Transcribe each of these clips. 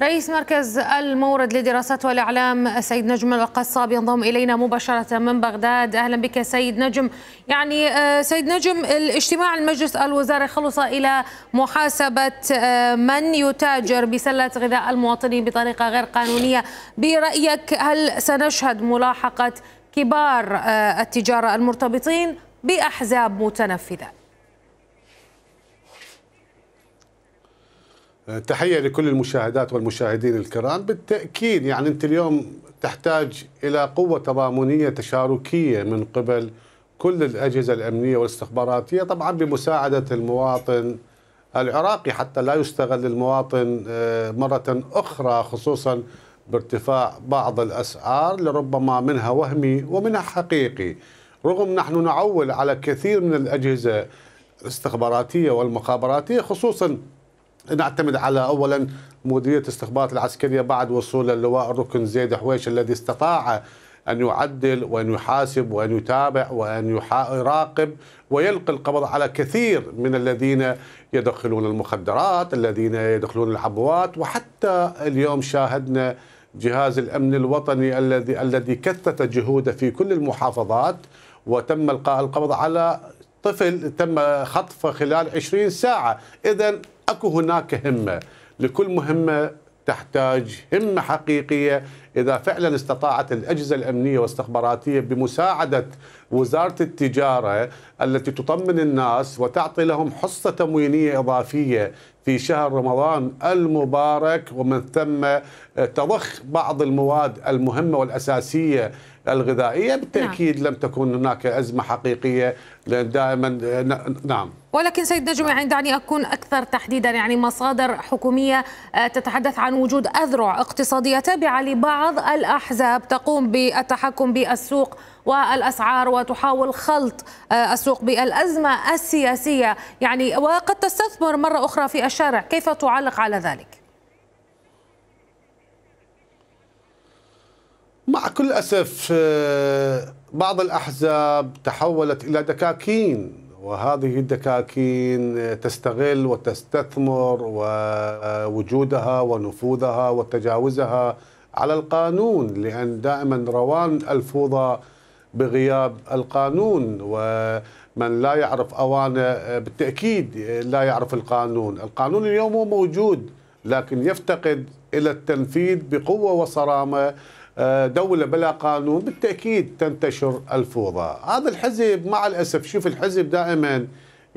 رئيس مركز المورد للدراسات والإعلام سيد نجم القصاب ينضم إلينا مباشرة من بغداد أهلا بك سيد نجم يعني آه، سيد نجم الاجتماع المجلس الوزاري خلص إلى محاسبة آه، من يتاجر بسلة غذاء المواطنين بطريقة غير قانونية برأيك هل سنشهد ملاحقة كبار آه، التجارة المرتبطين بأحزاب متنفذة تحية لكل المشاهدات والمشاهدين الكرام بالتأكيد يعني أنت اليوم تحتاج إلى قوة تضامنية تشاركية من قبل كل الأجهزة الأمنية والاستخباراتية طبعا بمساعدة المواطن العراقي حتى لا يستغل المواطن آه، مرة أخرى خصوصا بارتفاع بعض الأسعار لربما منها وهمي ومنها حقيقي رغم نحن نعول على كثير من الأجهزة الاستخباراتية والمخابراتية خصوصا نعتمد على اولا مديريه الاستخبارات العسكريه بعد وصول اللواء الركن زيد حويش الذي استطاع أن يعدل وأن يحاسب وأن يتابع وأن يراقب ويلقي القبض على كثير من الذين يدخلون المخدرات الذين يدخلون العبوات وحتى اليوم شاهدنا جهاز الأمن الوطني الذي الذي كثف جهوده في كل المحافظات وتم القاء القبض على طفل تم خطفه خلال 20 ساعة إذا اكو هناك همه لكل مهمه تحتاج همه حقيقيه إذا فعلا استطاعت الأجهزة الأمنية والاستخباراتية بمساعدة وزارة التجارة التي تطمن الناس وتعطي لهم حصة تموينية إضافية في شهر رمضان المبارك ومن ثم آه، تضخ بعض المواد المهمة والأساسية الغذائية بالتأكيد نعم. لم تكون هناك أزمة حقيقية لأن دائما آه، نعم ولكن سيد نجم يعني دعني أكون أكثر تحديدا يعني مصادر حكومية آه، تتحدث عن وجود أذرع اقتصادية تابعة لبعض بعض الأحزاب تقوم بالتحكم بالسوق والأسعار وتحاول خلط آه، السوق بالأزمة السياسية يعني وقد تستثمر مرة أخرى في الشارع كيف تعلق على ذلك؟ مع كل أسف آه، بعض الأحزاب تحولت إلى دكاكين وهذه الدكاكين تستغل وتستثمر ووجودها آه، ونفوذها وتجاوزها على القانون لأن دائما روان الفوضى بغياب القانون ومن لا يعرف أوانه آه، بالتأكيد آه، لا يعرف القانون القانون اليوم هو موجود لكن يفتقد إلى التنفيذ بقوة وصرامة آه، دولة بلا قانون بالتأكيد تنتشر الفوضى هذا الحزب مع الأسف شوف الحزب دائما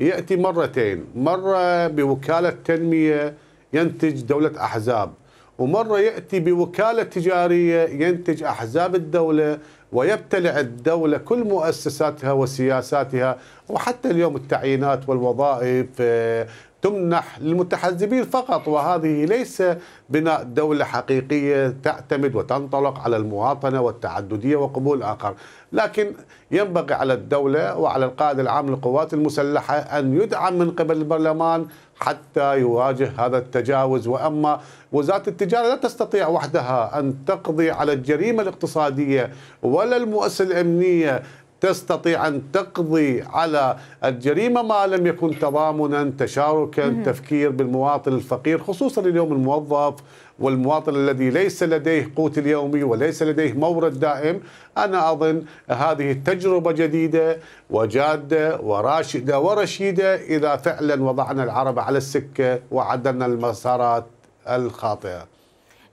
يأتي مرتين مرة بوكالة تنمية ينتج دولة أحزاب ومرة يأتي بوكالة تجارية ينتج أحزاب الدولة ويبتلع الدولة كل مؤسساتها وسياساتها وحتى اليوم التعيينات والوظائف آه، تمنح للمتحزبين فقط وهذه ليس بناء دولة حقيقية تعتمد وتنطلق على المواطنة والتعددية وقبول الآخر لكن ينبغي على الدولة وعلى القائد العام للقوات المسلحة أن يدعم من قبل البرلمان حتى يواجه هذا التجاوز وأما وزارة التجارة لا تستطيع وحدها أن تقضي على الجريمة الاقتصادية ولا ولا المؤسسة الأمنية تستطيع أن تقضي على الجريمة ما لم يكن تضامنا تشاركا تفكير بالمواطن الفقير خصوصا اليوم الموظف والمواطن الذي ليس لديه قوت اليومي وليس لديه مورد دائم أنا أظن هذه تجربة جديدة وجادة وراشدة ورشيدة إذا فعلا وضعنا العرب على السكة وعدلنا المسارات الخاطئة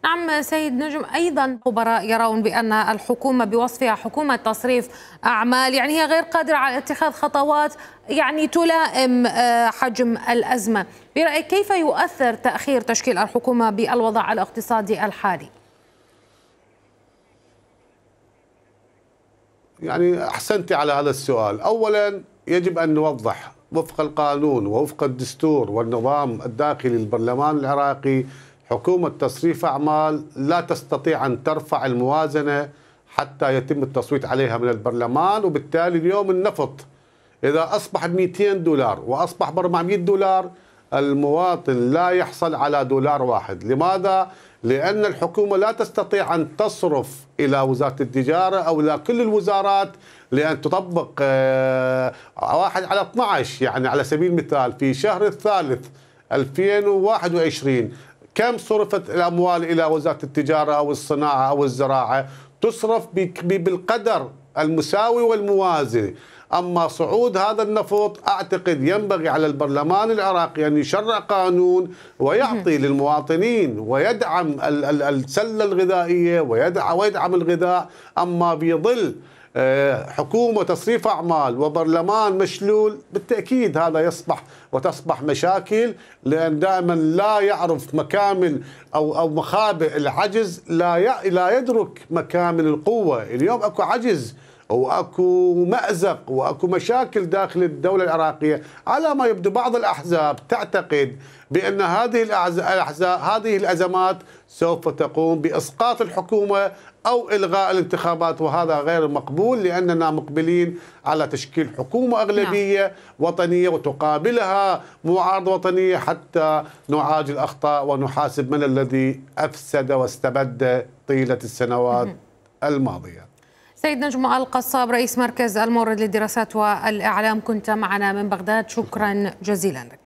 نعم سيد نجم أيضا خبراء يرون بأن الحكومة بوصفها حكومة تصريف أعمال يعني هي غير قادرة على اتخاذ خطوات يعني تلائم آه، حجم الأزمة برأيك كيف يؤثر تأخير تشكيل الحكومة بالوضع الاقتصادي الحالي؟ يعني أحسنت على هذا السؤال أولا يجب أن نوضح وفق القانون ووفق الدستور والنظام الداخلي للبرلمان العراقي حكومة تصريف أعمال لا تستطيع أن ترفع الموازنة حتى يتم التصويت عليها من البرلمان وبالتالي اليوم النفط إذا أصبح 200 دولار وأصبح ب 400 دولار المواطن لا يحصل على دولار واحد لماذا؟ لأن الحكومة لا تستطيع أن تصرف إلى وزارة التجارة أو إلى كل الوزارات لأن تطبق آه، واحد على 12 يعني على سبيل المثال في شهر الثالث 2021 كم صرفت الأموال إلى وزارة التجارة أو الصناعة أو الزراعة تصرف بالقدر المساوي والموازي أما صعود هذا النفط أعتقد ينبغي على البرلمان العراقي أن يشرع قانون ويعطي للمواطنين ويدعم السلة الغذائية ويدعم الغذاء أما بظل آه، حكومة وتصريف أعمال وبرلمان مشلول بالتأكيد هذا يصبح وتصبح مشاكل لأن دائما لا يعرف مكامن أو أو مخابئ العجز لا لا يدرك مكامن القوة اليوم أكو عجز واكو مازق واكو مشاكل داخل الدوله العراقيه على ما يبدو بعض الاحزاب تعتقد بان هذه الاحزاب هذه الازمات سوف تقوم باسقاط الحكومه او الغاء الانتخابات وهذا غير مقبول لاننا مقبلين على تشكيل حكومه نعم. اغلبيه نعم. وطنيه وتقابلها معارضه وطنيه حتى نعالج الاخطاء ونحاسب من الذي افسد واستبد طيله السنوات الماضيه سيد نجم القصاب رئيس مركز المورد للدراسات والإعلام كنت معنا من بغداد شكرا جزيلا لك